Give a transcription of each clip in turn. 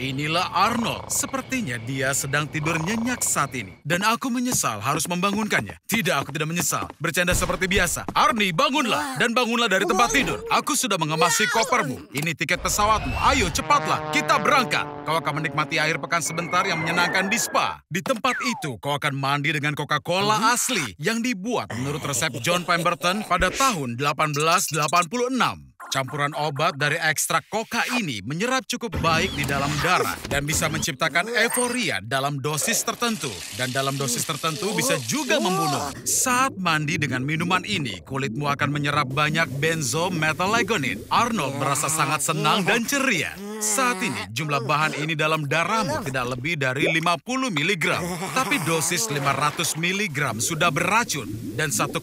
Inilah Arnold. Sepertinya dia sedang tidur nyenyak saat ini. Dan aku menyesal harus membangunkannya. Tidak, aku tidak menyesal. Bercanda seperti biasa. Arni, bangunlah. Dan bangunlah dari tempat tidur. Aku sudah mengemasi ya kopermu. Ini tiket pesawatmu. Ayo, cepatlah. Kita berangkat. Kau akan menikmati air pekan sebentar yang menyenangkan di spa. Di tempat itu, kau akan mandi dengan Coca-Cola hmm? asli yang dibuat menurut resep John Pemberton pada tahun 1886. Campuran obat dari ekstrak koka ini menyerap cukup baik di dalam darah dan bisa menciptakan euforia dalam dosis tertentu. Dan dalam dosis tertentu bisa juga membunuh. Saat mandi dengan minuman ini, kulitmu akan menyerap banyak benzo metalagonin. Arnold merasa sangat senang dan ceria. Saat ini, jumlah bahan ini dalam darahmu tidak lebih dari 50 mg. Tapi dosis 500 mg sudah beracun dan 1,2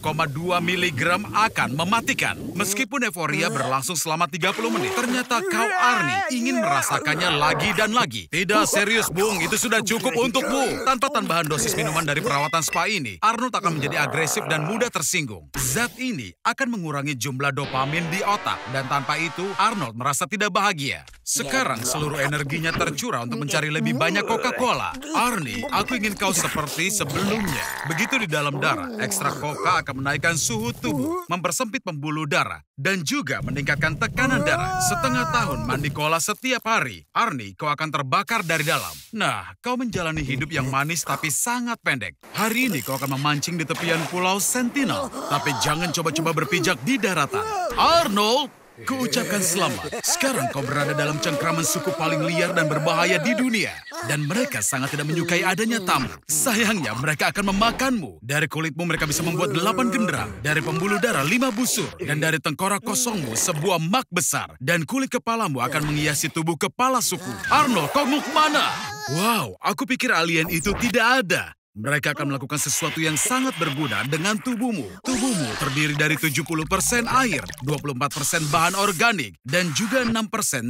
mg akan mematikan. Meskipun euforia berlangsung, berlangsung selama 30 menit. Ternyata kau, iya, Arni, ingin iya. merasakannya lagi dan lagi. Tidak serius, Bung. Itu sudah cukup untukmu. Tanpa tambahan dosis minuman dari perawatan spa ini, Arnold akan menjadi agresif dan mudah tersinggung. Zat ini akan mengurangi jumlah dopamin di otak. Dan tanpa itu, Arnold merasa tidak bahagia. Sekarang seluruh energinya tercurah untuk mencari lebih banyak Coca-Cola. Arnie aku ingin kau seperti sebelumnya. Begitu di dalam darah, ekstrak Coca akan menaikkan suhu tubuh, mempersempit pembuluh darah, dan juga meningkatkan meningkatkan tekanan darah. Setengah tahun mandi kola setiap hari. Arni, kau akan terbakar dari dalam. Nah, kau menjalani hidup yang manis tapi sangat pendek. Hari ini kau akan memancing di tepian pulau Sentinel. Tapi jangan coba-coba berpijak di daratan. Arnold! Kuucapkan selamat. Sekarang kau berada dalam cengkraman suku paling liar dan berbahaya di dunia. Dan mereka sangat tidak menyukai adanya tamu. Sayangnya mereka akan memakanmu. Dari kulitmu mereka bisa membuat delapan genderang. Dari pembuluh darah lima busur. Dan dari tengkorak kosongmu sebuah mak besar. Dan kulit kepalamu akan menghiasi tubuh kepala suku. Arnold, kau mau kemana? Wow, aku pikir alien itu tidak ada. Mereka akan melakukan sesuatu yang sangat berguna dengan tubuhmu. Tubuhmu terdiri dari 70% air, 24% bahan organik, dan juga 6%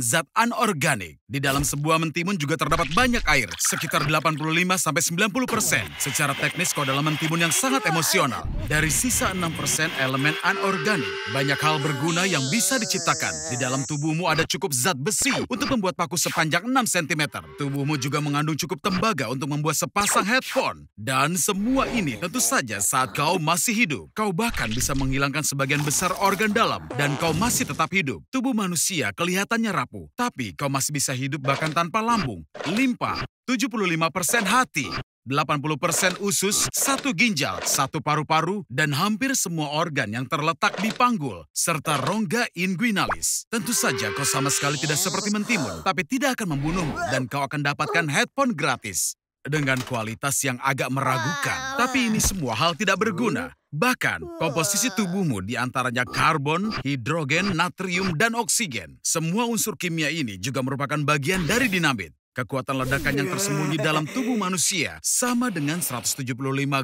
zat anorganik. Di dalam sebuah mentimun juga terdapat banyak air, sekitar 85-90%. Secara teknis kau dalam mentimun yang sangat emosional. Dari sisa 6% elemen anorganik, banyak hal berguna yang bisa diciptakan. Di dalam tubuhmu ada cukup zat besi untuk membuat paku sepanjang 6 cm. Tubuhmu juga mengandung cukup tembaga untuk membuat sepasang headphone. Dan semua ini tentu saja saat kau masih hidup. Kau bahkan bisa menghilangkan sebagian besar organ dalam dan kau masih tetap hidup. Tubuh manusia kelihatannya rapuh, tapi kau masih bisa hidup bahkan tanpa lambung, limpa, 75% hati, 80% usus, satu ginjal, satu paru-paru, dan hampir semua organ yang terletak di panggul, serta rongga inguinalis. Tentu saja kau sama sekali tidak seperti mentimun, tapi tidak akan membunuhmu, dan kau akan dapatkan headphone gratis dengan kualitas yang agak meragukan. Tapi ini semua hal tidak berguna. Bahkan, komposisi tubuhmu di antaranya karbon, hidrogen, natrium, dan oksigen. Semua unsur kimia ini juga merupakan bagian dari dinamit. Kekuatan ledakan yang tersembunyi dalam tubuh manusia sama dengan 175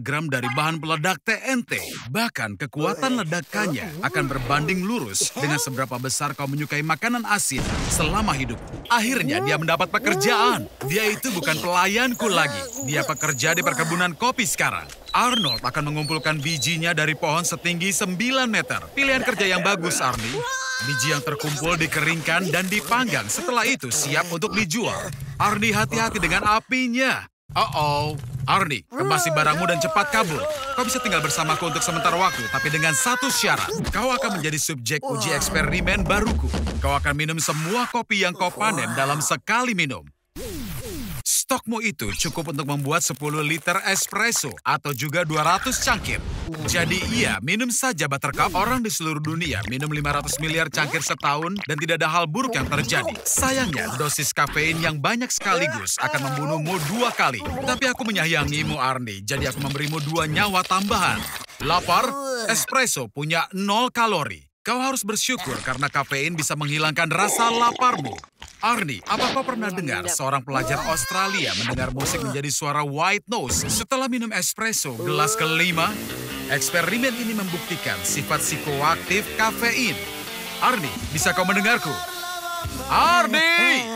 gram dari bahan peledak TNT. Bahkan kekuatan ledakannya akan berbanding lurus dengan seberapa besar kau menyukai makanan asin selama hidup. Akhirnya dia mendapat pekerjaan. Dia itu bukan pelayanku lagi. Dia pekerja di perkebunan kopi sekarang. Arnold akan mengumpulkan bijinya dari pohon setinggi 9 meter. Pilihan kerja yang bagus, Arnie. Biji yang terkumpul dikeringkan dan dipanggang. Setelah itu siap untuk dijual. Arni hati-hati dengan apinya. Oh-oh, Arni, kemasi barangmu dan cepat kabur. Kau bisa tinggal bersamaku untuk sementara waktu, tapi dengan satu syarat. Kau akan menjadi subjek uji eksperimen baruku. Kau akan minum semua kopi yang kau panen dalam sekali minum. Stokmu itu cukup untuk membuat 10 liter espresso atau juga 200 cangkir. Jadi iya, minum saja Buttercup. Orang di seluruh dunia minum 500 miliar cangkir setahun dan tidak ada hal buruk yang terjadi. Sayangnya, dosis kafein yang banyak sekaligus akan membunuhmu dua kali. Tapi aku menyayangimu, Arnie. Jadi aku memberimu dua nyawa tambahan. Lapar? Espresso punya nol kalori. Kau harus bersyukur karena kafein bisa menghilangkan rasa laparmu. Arnie, apa kau pernah dengar seorang pelajar Australia mendengar musik menjadi suara white noise setelah minum espresso gelas kelima? Eksperimen ini membuktikan sifat psikoaktif kafein. Arnie, bisa kau mendengarku? Arnie!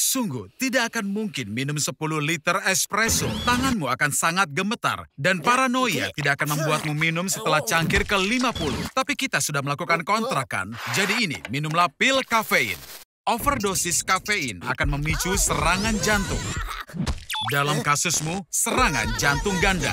Sungguh, tidak akan mungkin minum 10 liter espresso. Tanganmu akan sangat gemetar, dan paranoia tidak akan membuatmu minum setelah cangkir ke-50. Tapi kita sudah melakukan kontrakan, jadi ini, minumlah pil kafein. Overdosis kafein akan memicu serangan jantung. Dalam kasusmu, serangan jantung ganda.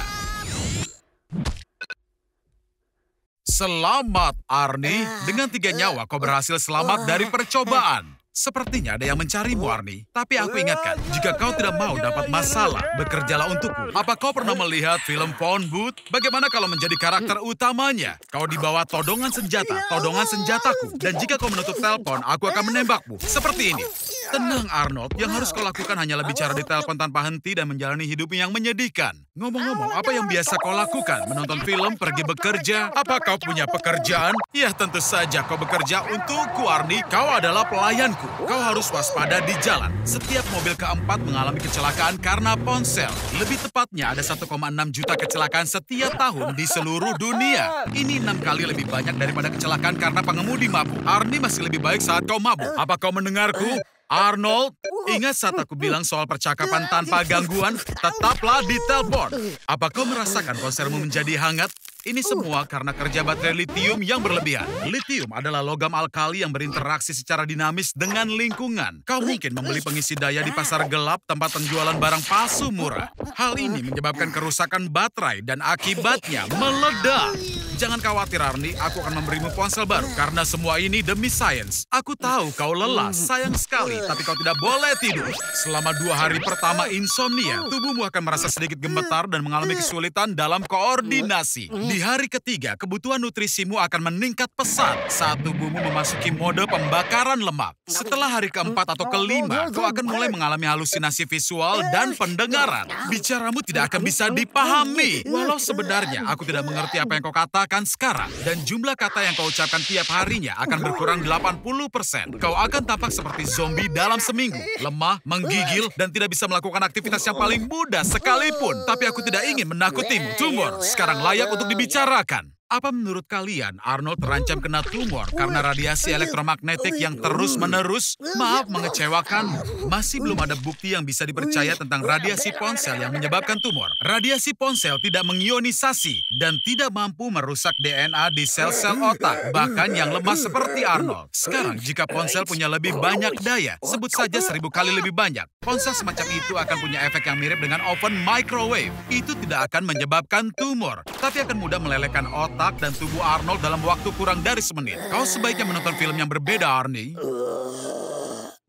Selamat, Arnie. Dengan tiga nyawa, kau berhasil selamat dari percobaan. Sepertinya ada yang mencarimu, Arni. Tapi aku iya, ingatkan, iya, jika kau iya, tidak mau dapat masalah, bekerjalah untukku. Apa kau pernah melihat film Phone Booth? Bagaimana kalau menjadi karakter hmm. utamanya? Kau dibawa todongan senjata, todongan senjataku. Dan jika kau menutup telepon, aku akan menembakmu. Seperti ini. Tenang Arnold, yang harus kau lakukan hanyalah bicara di telepon tanpa henti dan menjalani hidup yang menyedihkan. Ngomong-ngomong, apa yang biasa kau lakukan? Menonton film, pergi bekerja? Apa kau punya pekerjaan? Ya tentu saja kau bekerja untukku, Arnie. Kau adalah pelayanku. Kau harus waspada di jalan. Setiap mobil keempat mengalami kecelakaan karena ponsel. Lebih tepatnya ada 1,6 juta kecelakaan setiap tahun di seluruh dunia. Ini enam kali lebih banyak daripada kecelakaan karena pengemudi mabuk. Arnie masih lebih baik saat kau mabuk. Apa kau mendengarku? Arnold, ingat saat aku bilang soal percakapan tanpa gangguan, tetaplah di telpon. Apa kau merasakan konsermu menjadi hangat? Ini uh. semua karena kerja baterai litium yang berlebihan. Litium adalah logam alkali yang berinteraksi secara dinamis dengan lingkungan. Kau mungkin membeli pengisi daya di pasar gelap tempat penjualan barang palsu murah. Hal ini menyebabkan kerusakan baterai dan akibatnya meledak. Jangan khawatir, Arni. Aku akan memberimu ponsel baru karena semua ini demi sains. Aku tahu kau lelah, sayang sekali, tapi kau tidak boleh tidur. Selama dua hari pertama insomnia, tubuhmu akan merasa sedikit gemetar dan mengalami kesulitan dalam koordinasi. Di hari ketiga, kebutuhan nutrisimu akan meningkat pesat saat tubuhmu memasuki mode pembakaran lemak. Setelah hari keempat atau kelima, kau akan mulai mengalami halusinasi visual dan pendengaran. Bicaramu tidak akan bisa dipahami. Walau sebenarnya aku tidak mengerti apa yang kau katakan, katakan sekarang dan jumlah kata yang kau ucapkan tiap harinya akan berkurang 80%. Kau akan tampak seperti zombie dalam seminggu, lemah, menggigil, dan tidak bisa melakukan aktivitas yang paling mudah sekalipun. Tapi aku tidak ingin menakutimu. Tumor, sekarang layak untuk dibicarakan. Apa menurut kalian Arnold terancam kena tumor karena radiasi elektromagnetik yang terus-menerus? Maaf mengecewakan, masih belum ada bukti yang bisa dipercaya tentang radiasi ponsel yang menyebabkan tumor. Radiasi ponsel tidak mengionisasi dan tidak mampu merusak DNA di sel-sel otak, bahkan yang lemah seperti Arnold. Sekarang jika ponsel punya lebih banyak daya, sebut saja seribu kali lebih banyak, ponsel semacam itu akan punya efek yang mirip dengan oven microwave. Itu tidak akan menyebabkan tumor, tapi akan mudah melelehkan otak otak dan tubuh Arnold dalam waktu kurang dari semenit. Kau sebaiknya menonton film yang berbeda, Arnie.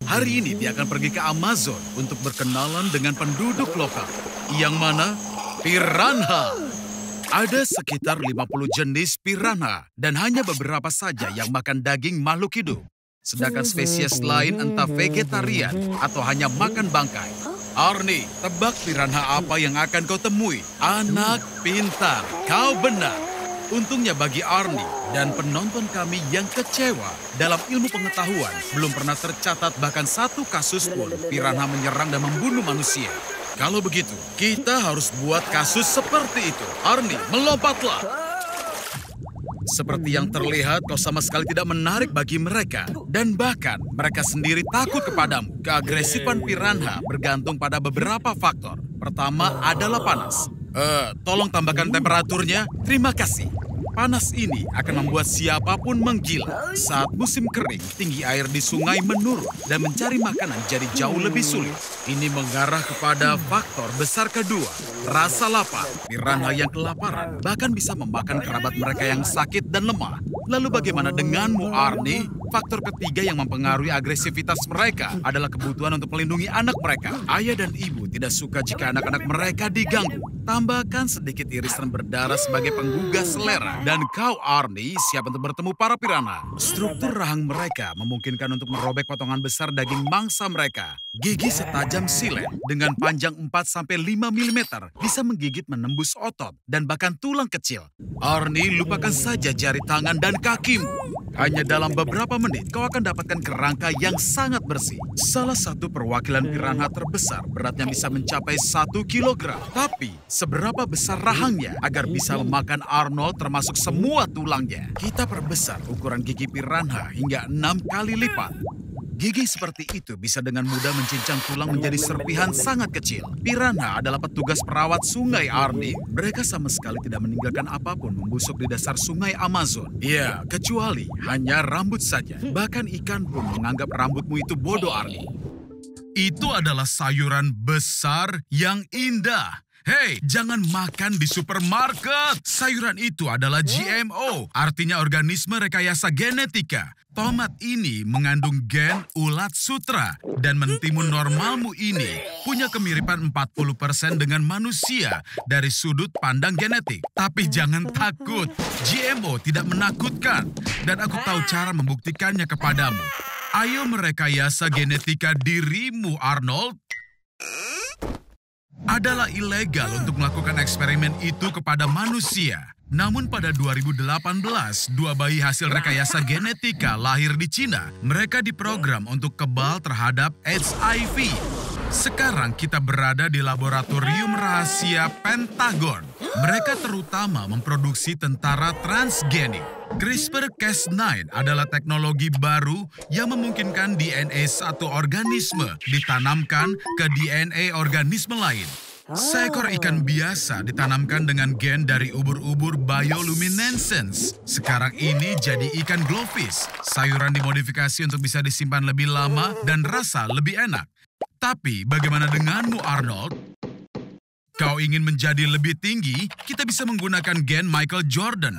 Hari ini dia akan pergi ke Amazon untuk berkenalan dengan penduduk lokal. Yang mana? Piranha. Ada sekitar 50 jenis piranha dan hanya beberapa saja yang makan daging makhluk hidup. Sedangkan spesies lain entah vegetarian atau hanya makan bangkai. Arnie, tebak piranha apa yang akan kau temui? Anak pintar, kau benar. Untungnya bagi Arni dan penonton kami yang kecewa dalam ilmu pengetahuan belum pernah tercatat bahkan satu kasus pun piranha menyerang dan membunuh manusia. Kalau begitu, kita harus buat kasus seperti itu. Arni, melompatlah. Seperti yang terlihat, kau sama sekali tidak menarik bagi mereka. Dan bahkan, mereka sendiri takut kepadamu. Keagresifan piranha bergantung pada beberapa faktor. Pertama adalah panas. Uh, tolong tambahkan temperaturnya. Terima kasih panas ini akan membuat siapapun menggila. Saat musim kering, tinggi air di sungai menurun dan mencari makanan jadi jauh lebih sulit. Ini mengarah kepada faktor besar kedua, rasa lapar. Piranha yang kelaparan bahkan bisa memakan kerabat mereka yang sakit dan lemah. Lalu bagaimana denganmu, Arnie? Faktor ketiga yang mempengaruhi agresivitas mereka adalah kebutuhan untuk melindungi anak mereka. Ayah dan ibu tidak suka jika anak-anak mereka diganggu. Tambahkan sedikit irisan berdarah sebagai penggugah selera. Dan kau, Arnie, siap untuk bertemu para piranha. Struktur rahang mereka memungkinkan untuk merobek potongan besar daging mangsa mereka. Gigi setajam silet dengan panjang 4-5 mm bisa menggigit menembus otot dan bahkan tulang kecil. Arnie, lupakan saja jari tangan dan kakimu. Hanya dalam beberapa menit kau akan dapatkan kerangka yang sangat bersih. Salah satu perwakilan piranha terbesar beratnya bisa mencapai satu kilogram. Tapi seberapa besar rahangnya agar bisa memakan Arnold termasuk semua tulangnya. Kita perbesar ukuran gigi piranha hingga enam kali lipat. Gigi seperti itu bisa dengan mudah mencincang tulang menjadi serpihan sangat kecil. Piranha adalah petugas perawat sungai Arni. Mereka sama sekali tidak meninggalkan apapun membusuk di dasar sungai Amazon. Ya, kecuali hanya rambut saja. Bahkan ikan pun menganggap rambutmu itu bodoh, Arni. Itu adalah sayuran besar yang indah. Hei, jangan makan di supermarket. Sayuran itu adalah GMO, artinya organisme rekayasa genetika. Tomat ini mengandung gen ulat sutra dan mentimun normalmu ini punya kemiripan 40% dengan manusia dari sudut pandang genetik. Tapi jangan takut, GMO tidak menakutkan dan aku tahu cara membuktikannya kepadamu. Ayo merekayasa genetika dirimu, Arnold adalah ilegal untuk melakukan eksperimen itu kepada manusia. Namun pada 2018, dua bayi hasil rekayasa genetika lahir di Cina. Mereka diprogram untuk kebal terhadap HIV sekarang kita berada di laboratorium rahasia Pentagon. Mereka terutama memproduksi tentara transgenik. CRISPR-Cas9 adalah teknologi baru yang memungkinkan DNA satu organisme ditanamkan ke DNA organisme lain. Seekor ikan biasa ditanamkan dengan gen dari ubur-ubur bioluminescence. Sekarang ini jadi ikan glowfish. Sayuran dimodifikasi untuk bisa disimpan lebih lama dan rasa lebih enak. Tapi bagaimana denganmu, Arnold? Kau ingin menjadi lebih tinggi, kita bisa menggunakan gen Michael Jordan.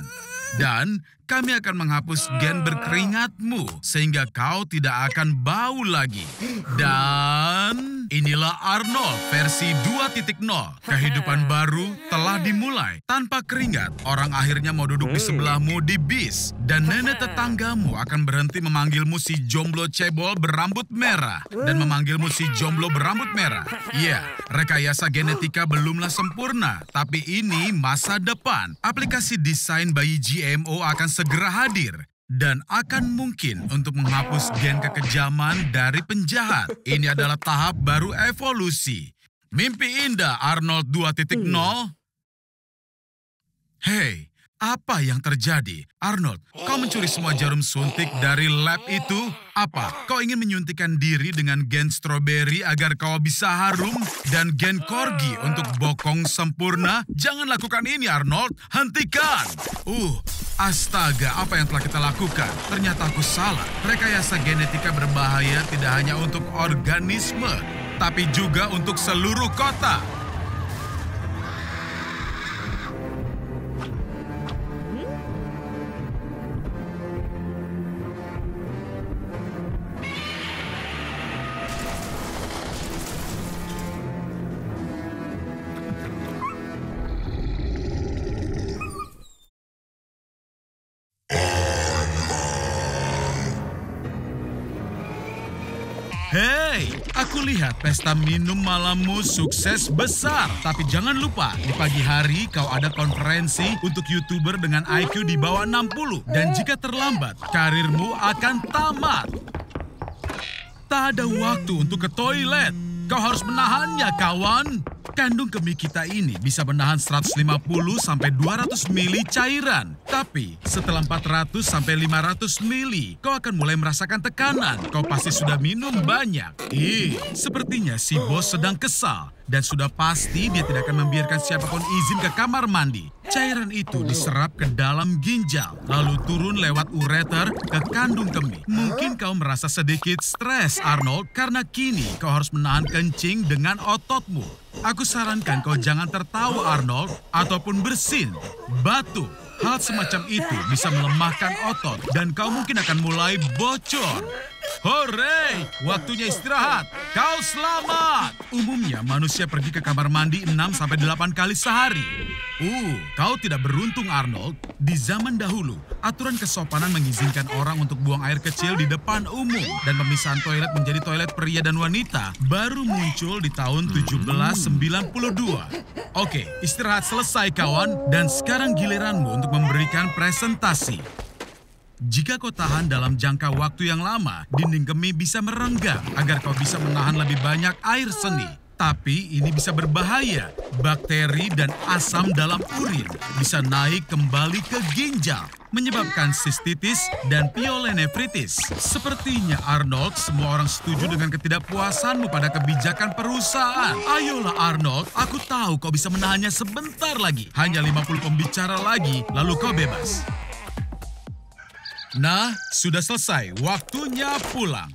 Dan kami akan menghapus gen berkeringatmu sehingga kau tidak akan bau lagi. Dan inilah Arnold versi 2.0. Kehidupan baru telah dimulai. Tanpa keringat, orang akhirnya mau duduk di sebelahmu di bis. Dan nenek tetanggamu akan berhenti memanggilmu si jomblo cebol berambut merah. Dan memanggilmu si jomblo berambut merah. Iya, rekayasa genetika belumlah sempurna. Tapi ini masa depan. Aplikasi desain bayi GMO akan segera hadir dan akan mungkin untuk menghapus gen kekejaman dari penjahat. Ini adalah tahap baru evolusi. Mimpi indah Arnold 2.0. Hey, apa yang terjadi? Arnold, kau mencuri semua jarum suntik dari lab itu? Apa? Kau ingin menyuntikkan diri dengan gen stroberi agar kau bisa harum? Dan gen korgi untuk bokong sempurna? Jangan lakukan ini, Arnold. Hentikan! Uh, astaga, apa yang telah kita lakukan? Ternyata aku salah. Rekayasa genetika berbahaya tidak hanya untuk organisme, tapi juga untuk seluruh kota. pesta minum malammu sukses besar. Tapi jangan lupa, di pagi hari kau ada konferensi untuk YouTuber dengan IQ di bawah 60. Dan jika terlambat, karirmu akan tamat. Tak ada waktu untuk ke toilet. Kau harus menahannya, kawan. Kandung kemih kita ini bisa menahan 150 sampai 200 mili cairan. Tapi setelah 400 sampai 500 mili, kau akan mulai merasakan tekanan. Kau pasti sudah minum banyak. Ih, sepertinya si bos sedang kesal dan sudah pasti dia tidak akan membiarkan siapapun izin ke kamar mandi. Cairan itu diserap ke dalam ginjal, lalu turun lewat ureter ke kandung kemih. Mungkin kau merasa sedikit stres, Arnold, karena kini kau harus menahan kencing dengan ototmu. Aku sarankan kau jangan tertawa, Arnold, ataupun bersin, batuk, Hal semacam itu bisa melemahkan otot dan kau mungkin akan mulai bocor. Hore, waktunya istirahat. Kau selamat. Umumnya manusia pergi ke kamar mandi 6 sampai 8 kali sehari. Uh, kau tidak beruntung Arnold. Di zaman dahulu, aturan kesopanan mengizinkan orang untuk buang air kecil di depan umum dan pemisahan toilet menjadi toilet pria dan wanita baru muncul di tahun 1792. Hmm. Oke, istirahat selesai kawan dan sekarang giliranmu untuk untuk memberikan presentasi. Jika kau tahan dalam jangka waktu yang lama, dinding kemih bisa merenggang agar kau bisa menahan lebih banyak air seni. Tapi ini bisa berbahaya. Bakteri dan asam dalam urin bisa naik kembali ke ginjal, menyebabkan sistitis dan piolonefritis. Sepertinya Arnold, semua orang setuju dengan ketidakpuasanmu pada kebijakan perusahaan. Ayolah Arnold, aku tahu kau bisa menahannya sebentar lagi. Hanya 50 pembicara lagi, lalu kau bebas. Nah, sudah selesai. Waktunya pulang.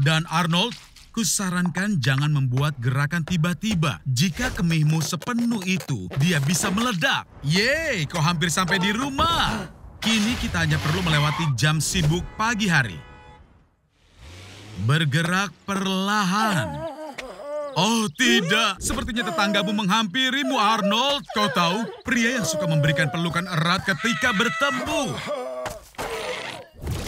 Dan Arnold, Kusarankan jangan membuat gerakan tiba-tiba. Jika kemihmu sepenuh itu, dia bisa meledak. Yeay, kau hampir sampai di rumah. Kini kita hanya perlu melewati jam sibuk pagi hari. Bergerak perlahan. Oh tidak, sepertinya tetanggamu menghampirimu Arnold. Kau tahu, pria yang suka memberikan pelukan erat ketika bertemu.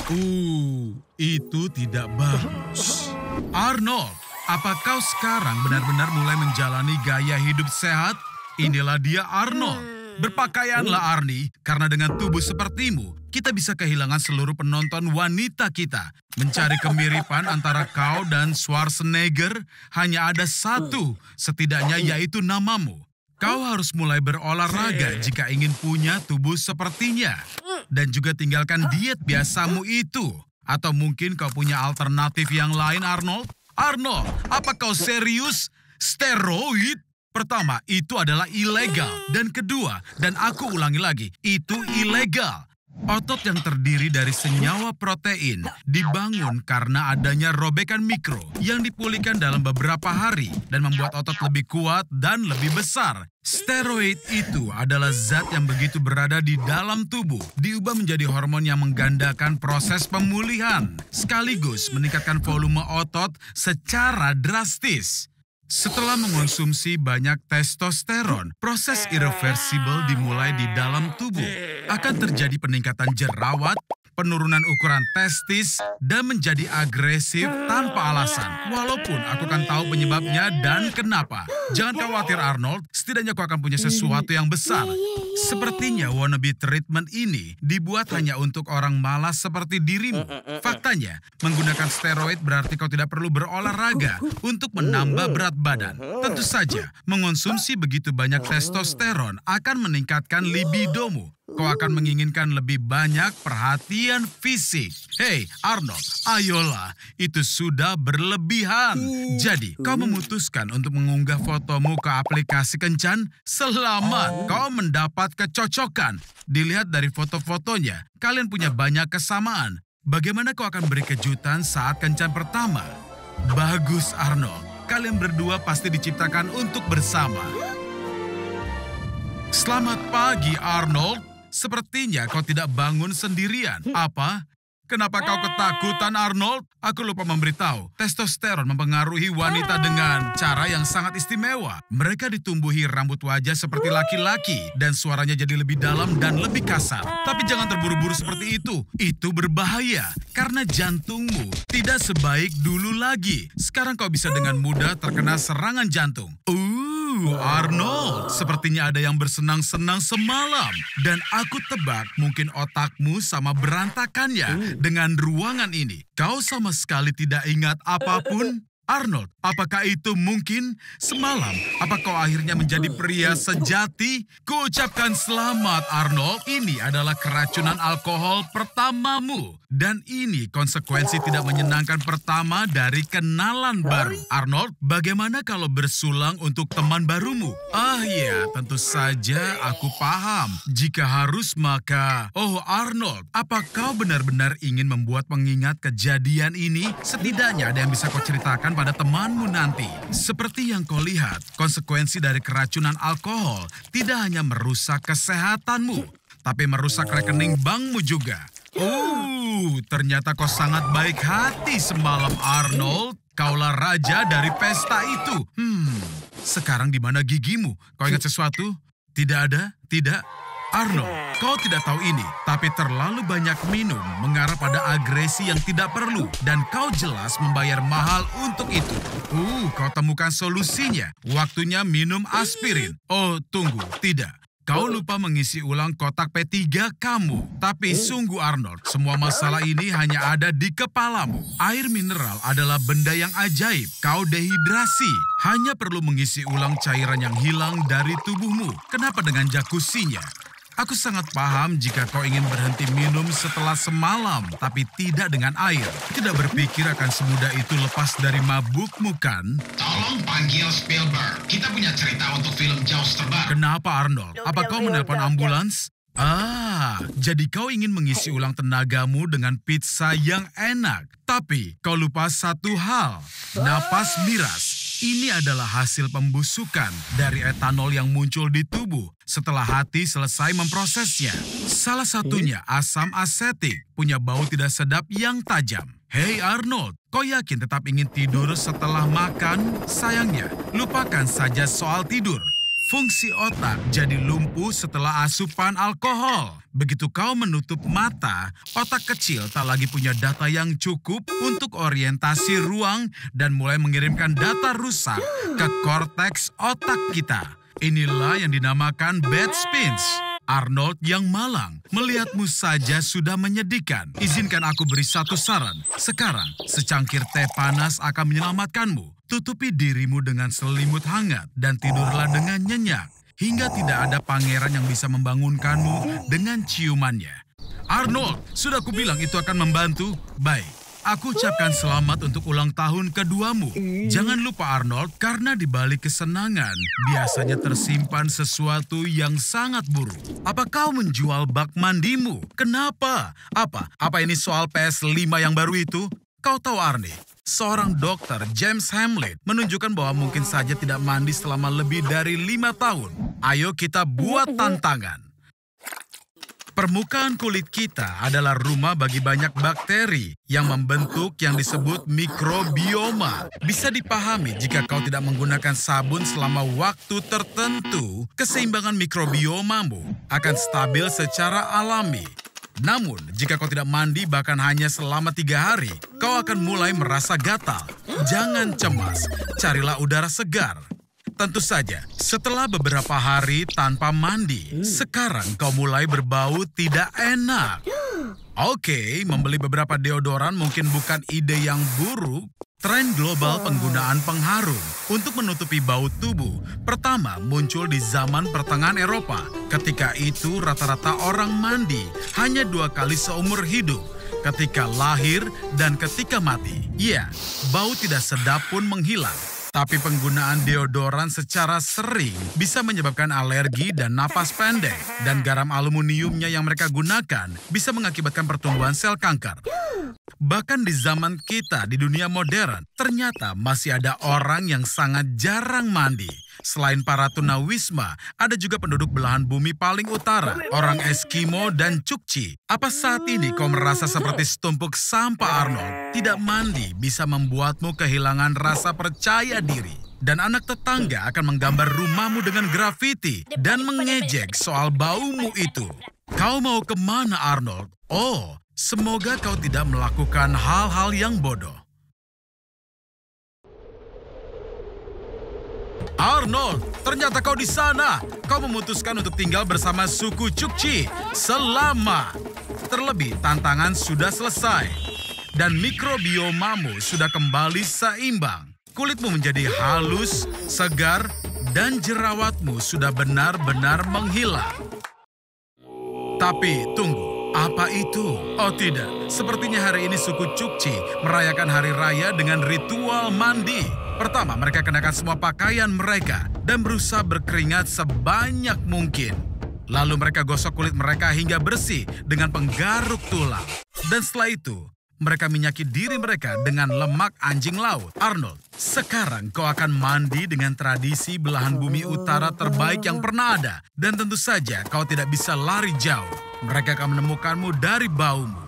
Uh, itu tidak bagus. Arnold, apa kau sekarang benar-benar mulai menjalani gaya hidup sehat? Inilah dia Arnold. Hmm. Berpakaianlah Arni, karena dengan tubuh sepertimu, kita bisa kehilangan seluruh penonton wanita kita. Mencari kemiripan antara kau dan Schwarzenegger hanya ada satu, setidaknya yaitu namamu. Kau harus mulai berolahraga hmm. jika ingin punya tubuh sepertinya. Dan juga tinggalkan diet biasamu itu. Atau mungkin kau punya alternatif yang lain, Arnold? Arnold, apa kau serius? Steroid? Pertama, itu adalah ilegal. Dan kedua, dan aku ulangi lagi, itu ilegal. Otot yang terdiri dari senyawa protein dibangun karena adanya robekan mikro yang dipulihkan dalam beberapa hari dan membuat otot lebih kuat dan lebih besar. Steroid itu adalah zat yang begitu berada di dalam tubuh, diubah menjadi hormon yang menggandakan proses pemulihan, sekaligus meningkatkan volume otot secara drastis. Setelah mengonsumsi banyak testosteron, proses irreversible dimulai di dalam tubuh. Akan terjadi peningkatan jerawat, penurunan ukuran testis, dan menjadi agresif tanpa alasan. Walaupun aku akan tahu penyebabnya dan kenapa. Jangan khawatir Arnold, setidaknya aku akan punya sesuatu yang besar. Sepertinya wannabe treatment ini dibuat hanya untuk orang malas seperti dirimu. Faktanya, menggunakan steroid berarti kau tidak perlu berolahraga untuk menambah berat badan. Tentu saja, mengonsumsi begitu banyak testosteron akan meningkatkan libidomu. Kau akan menginginkan lebih banyak perhatian ujian fisik. Hei, Arnold, ayolah, itu sudah berlebihan. Jadi, kau memutuskan untuk mengunggah fotomu ke aplikasi kencan? Selamat, oh. kau mendapat kecocokan. Dilihat dari foto-fotonya, kalian punya banyak kesamaan. Bagaimana kau akan beri kejutan saat kencan pertama? Bagus, Arnold. Kalian berdua pasti diciptakan untuk bersama. Selamat pagi, Arnold. Sepertinya kau tidak bangun sendirian. Hmm. Apa? Kenapa kau ketakutan, Arnold? Aku lupa memberitahu, testosteron mempengaruhi wanita dengan cara yang sangat istimewa. Mereka ditumbuhi rambut wajah seperti laki-laki, dan suaranya jadi lebih dalam dan lebih kasar. Tapi jangan terburu-buru seperti itu. Itu berbahaya, karena jantungmu tidak sebaik dulu lagi. Sekarang kau bisa dengan mudah terkena serangan jantung. Uh. Arnold, sepertinya ada yang bersenang-senang semalam. Dan aku tebak mungkin otakmu sama berantakannya. Dengan ruangan ini, kau sama sekali tidak ingat apapun Arnold, apakah itu mungkin? Semalam, apa kau akhirnya menjadi pria sejati? Kuucapkan selamat, Arnold. Ini adalah keracunan alkohol pertamamu. Dan ini konsekuensi tidak menyenangkan pertama dari kenalan baru. Arnold, bagaimana kalau bersulang untuk teman barumu? Ah ya, tentu saja aku paham. Jika harus, maka... Oh, Arnold, apa kau benar-benar ingin membuat pengingat kejadian ini? Setidaknya ada yang bisa kau ceritakan kepada temanmu nanti. Seperti yang kau lihat, konsekuensi dari keracunan alkohol tidak hanya merusak kesehatanmu, tapi merusak rekening bankmu juga. Oh, ternyata kau sangat baik hati semalam, Arnold. Kaulah raja dari pesta itu. Hmm, sekarang di mana gigimu? Kau ingat sesuatu? Tidak ada? Tidak? Arno, kau tidak tahu ini, tapi terlalu banyak minum mengarah pada agresi yang tidak perlu dan kau jelas membayar mahal untuk itu. Uh, kau temukan solusinya. Waktunya minum aspirin. Oh, tunggu, tidak. Kau lupa mengisi ulang kotak P3 kamu. Tapi sungguh Arnold, semua masalah ini hanya ada di kepalamu. Air mineral adalah benda yang ajaib. Kau dehidrasi. Hanya perlu mengisi ulang cairan yang hilang dari tubuhmu. Kenapa dengan jakusinya? Aku sangat paham jika kau ingin berhenti minum setelah semalam, tapi tidak dengan air. Tidak berpikir akan semudah itu lepas dari mabukmu, kan? Tolong panggil Spielberg. Kita punya cerita untuk film Jaws terbaru. Kenapa, Arnold? Apa kau menelpon ambulans? Ah, jadi kau ingin mengisi ulang tenagamu dengan pizza yang enak. Tapi kau lupa satu hal, napas miras. Ini adalah hasil pembusukan dari etanol yang muncul di tubuh setelah hati selesai memprosesnya. Salah satunya asam asetik punya bau tidak sedap yang tajam. Hey Arnold, kau yakin tetap ingin tidur setelah makan? Sayangnya, lupakan saja soal tidur. Fungsi otak jadi lumpuh setelah asupan alkohol. Begitu kau menutup mata, otak kecil tak lagi punya data yang cukup untuk orientasi ruang dan mulai mengirimkan data rusak ke korteks otak kita. Inilah yang dinamakan bad spins. Arnold yang malang, melihatmu saja sudah menyedihkan. Izinkan aku beri satu saran. Sekarang, secangkir teh panas akan menyelamatkanmu. Tutupi dirimu dengan selimut hangat dan tidurlah dengan nyenyak. Hingga tidak ada pangeran yang bisa membangunkanmu dengan ciumannya. Arnold, sudah kubilang itu akan membantu. Baik, Aku ucapkan selamat untuk ulang tahun keduamu. Jangan lupa Arnold, karena di balik kesenangan biasanya tersimpan sesuatu yang sangat buruk. Apa kau menjual bak mandimu? Kenapa? Apa? Apa ini soal PS5 yang baru itu? Kau tahu Arnie, seorang dokter James Hamlet menunjukkan bahwa mungkin saja tidak mandi selama lebih dari lima tahun. Ayo kita buat iya, iya. tantangan. Permukaan kulit kita adalah rumah bagi banyak bakteri yang membentuk yang disebut mikrobioma. Bisa dipahami jika kau tidak menggunakan sabun selama waktu tertentu, keseimbangan mikrobiomamu akan stabil secara alami. Namun, jika kau tidak mandi bahkan hanya selama tiga hari, kau akan mulai merasa gatal. Jangan cemas, carilah udara segar. Tentu saja, setelah beberapa hari tanpa mandi, hmm. sekarang kau mulai berbau tidak enak. Oke, okay, membeli beberapa deodoran mungkin bukan ide yang buruk. Trend global penggunaan pengharum untuk menutupi bau tubuh pertama muncul di zaman pertengahan Eropa. Ketika itu rata-rata orang mandi hanya dua kali seumur hidup, ketika lahir dan ketika mati. Ya, bau tidak sedap pun menghilang. Tapi penggunaan deodoran secara sering bisa menyebabkan alergi dan napas pendek. Dan garam aluminiumnya yang mereka gunakan bisa mengakibatkan pertumbuhan sel kanker. Bahkan di zaman kita di dunia modern, ternyata masih ada orang yang sangat jarang mandi. Selain para tunawisma, ada juga penduduk belahan bumi paling utara, orang Eskimo dan Cukci. Apa saat ini kau merasa seperti setumpuk sampah Arnold? Tidak mandi bisa membuatmu kehilangan rasa percaya diri. Dan anak tetangga akan menggambar rumahmu dengan grafiti dan mengejek soal baumu itu. Kau mau kemana, Arnold? Oh, Semoga kau tidak melakukan hal-hal yang bodoh. Arnold, ternyata kau di sana. Kau memutuskan untuk tinggal bersama suku Cukci. Selama. Terlebih, tantangan sudah selesai. Dan mikrobiomamu sudah kembali seimbang. Kulitmu menjadi halus, segar, dan jerawatmu sudah benar-benar menghilang. Tapi tunggu, apa itu? Oh tidak, sepertinya hari ini suku Cukci merayakan hari raya dengan ritual mandi. Pertama, mereka kenakan semua pakaian mereka dan berusaha berkeringat sebanyak mungkin. Lalu mereka gosok kulit mereka hingga bersih dengan penggaruk tulang. Dan setelah itu, mereka minyaki diri mereka dengan lemak anjing laut. Arnold, sekarang kau akan mandi dengan tradisi belahan bumi utara terbaik yang pernah ada. Dan tentu saja kau tidak bisa lari jauh. Mereka akan menemukanmu dari baumu.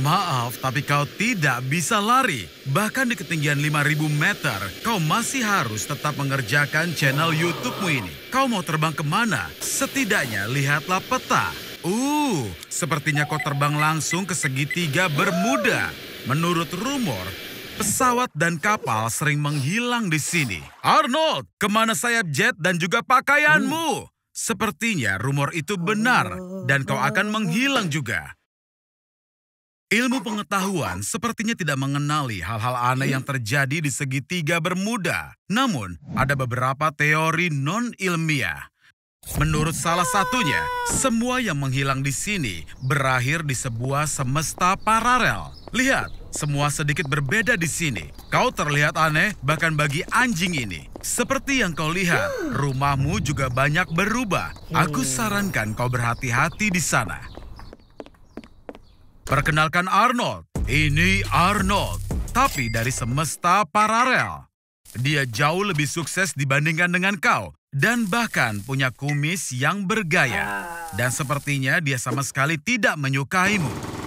Maaf, tapi kau tidak bisa lari. Bahkan di ketinggian 5.000 meter, kau masih harus tetap mengerjakan channel YouTube-mu ini. Kau mau terbang kemana? Setidaknya lihatlah peta. Uh, sepertinya kau terbang langsung ke segitiga bermuda. Menurut rumor, pesawat dan kapal sering menghilang di sini. Arnold, kemana sayap jet dan juga pakaianmu? Sepertinya rumor itu benar dan kau akan menghilang juga. Ilmu pengetahuan sepertinya tidak mengenali hal-hal aneh yang terjadi di segitiga bermuda. Namun, ada beberapa teori non-ilmiah Menurut salah satunya, semua yang menghilang di sini berakhir di sebuah semesta paralel. Lihat, semua sedikit berbeda di sini. Kau terlihat aneh bahkan bagi anjing ini. Seperti yang kau lihat, rumahmu juga banyak berubah. Aku hmm. sarankan kau berhati-hati di sana. Perkenalkan Arnold. Ini Arnold, tapi dari semesta paralel. Dia jauh lebih sukses dibandingkan dengan kau dan bahkan punya kumis yang bergaya. Ah. Dan sepertinya dia sama sekali tidak menyukaimu.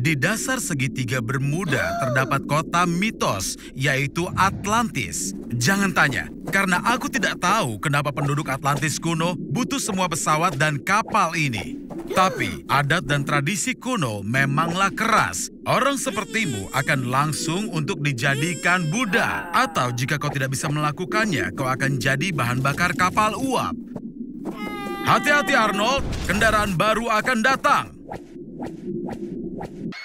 Di dasar segitiga Bermuda terdapat kota mitos, yaitu Atlantis. Jangan tanya, karena aku tidak tahu kenapa penduduk Atlantis kuno butuh semua pesawat dan kapal ini. Tapi adat dan tradisi kuno memanglah keras. Orang sepertimu akan langsung untuk dijadikan Buddha. Atau jika kau tidak bisa melakukannya, kau akan jadi bahan bakar kapal uap. Hati-hati Arnold, kendaraan baru akan datang.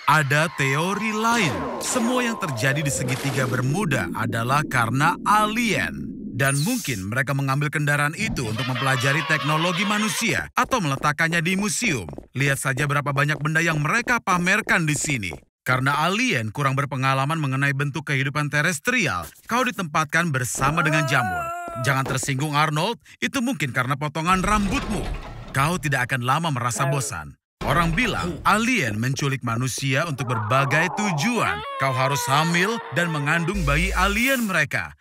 Ada teori lain, semua yang terjadi di segitiga Bermuda adalah karena alien. Dan mungkin mereka mengambil kendaraan itu untuk mempelajari teknologi manusia atau meletakkannya di museum. Lihat saja berapa banyak benda yang mereka pamerkan di sini. Karena alien kurang berpengalaman mengenai bentuk kehidupan terestrial, kau ditempatkan bersama dengan jamur. Jangan tersinggung Arnold, itu mungkin karena potongan rambutmu. Kau tidak akan lama merasa bosan. Orang bilang alien menculik manusia untuk berbagai tujuan. Kau harus hamil dan mengandung bayi alien mereka.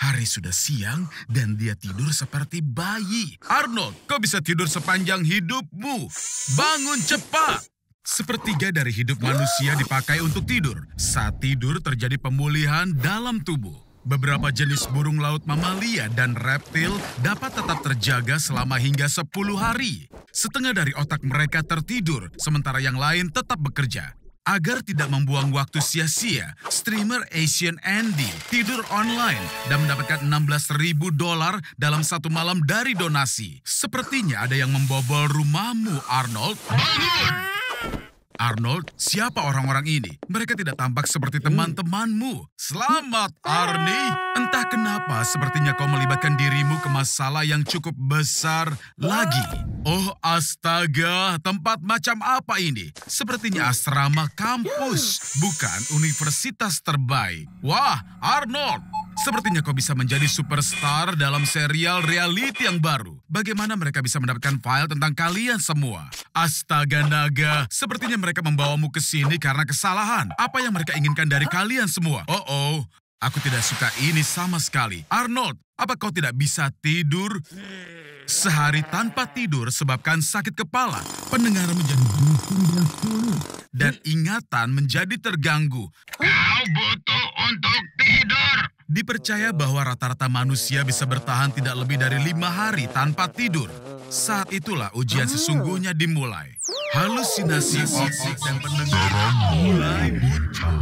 Hari sudah siang dan dia tidur seperti bayi. Arnold, kau bisa tidur sepanjang hidupmu. Bangun cepat! Sepertiga dari hidup manusia dipakai untuk tidur. Saat tidur terjadi pemulihan dalam tubuh. Beberapa jenis burung laut mamalia dan reptil dapat tetap terjaga selama hingga 10 hari setengah dari otak mereka tertidur, sementara yang lain tetap bekerja. Agar tidak membuang waktu sia-sia, streamer Asian Andy tidur online dan mendapatkan 16 ribu dolar dalam satu malam dari donasi. Sepertinya ada yang membobol rumahmu, Arnold. Arnold, siapa orang-orang ini? Mereka tidak tampak seperti teman-temanmu. Selamat, Arnie. Entah kenapa, sepertinya kau melibatkan dirimu ke masalah yang cukup besar lagi. Oh, astaga, tempat macam apa ini? Sepertinya asrama kampus, bukan universitas terbaik. Wah, Arnold, Sepertinya kau bisa menjadi superstar dalam serial reality yang baru. Bagaimana mereka bisa mendapatkan file tentang kalian semua? Astaga naga, sepertinya mereka membawamu ke sini karena kesalahan. Apa yang mereka inginkan dari kalian semua? Oh oh, aku tidak suka ini sama sekali. Arnold, apa kau tidak bisa tidur? Sehari tanpa tidur sebabkan sakit kepala. Pendengaran menjadi bingung dan sulit. Dan ingatan menjadi terganggu. Kau butuh untuk tidur. Dipercaya bahwa rata-rata manusia bisa bertahan tidak lebih dari lima hari tanpa tidur. Saat itulah ujian sesungguhnya dimulai. Halusinasi otak dan pendengaran mulai muncul.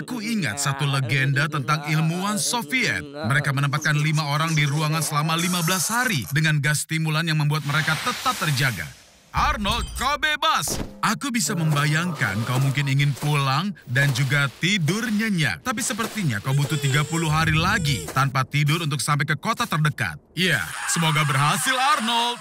Aku ingat satu legenda tentang ilmuwan Soviet. Mereka menempatkan lima orang di ruangan selama 15 hari dengan gas stimulan yang membuat mereka tetap terjaga. Arnold, kau bebas. Aku bisa membayangkan kau mungkin ingin pulang dan juga tidur nyenyak. Tapi sepertinya kau butuh 30 hari lagi tanpa tidur untuk sampai ke kota terdekat. Iya, yeah, semoga berhasil Arnold.